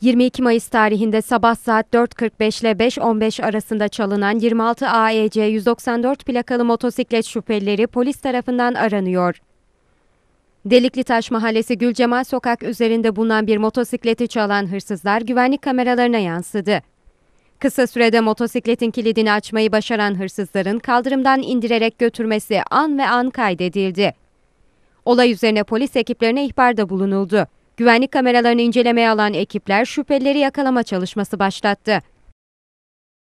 22 Mayıs tarihinde sabah saat 4.45 ile 5.15 arasında çalınan 26 AEC 194 plakalı motosiklet şüphelileri polis tarafından aranıyor. Delikli-Taş Mahallesi Gülcemal Sokak üzerinde bulunan bir motosikleti çalan hırsızlar güvenlik kameralarına yansıdı. Kısa sürede motosikletin kilidini açmayı başaran hırsızların kaldırımdan indirerek götürmesi an ve an kaydedildi. Olay üzerine polis ekiplerine ihbarda bulunuldu. Güvenlik kameralarını incelemeye alan ekipler şüphelileri yakalama çalışması başlattı.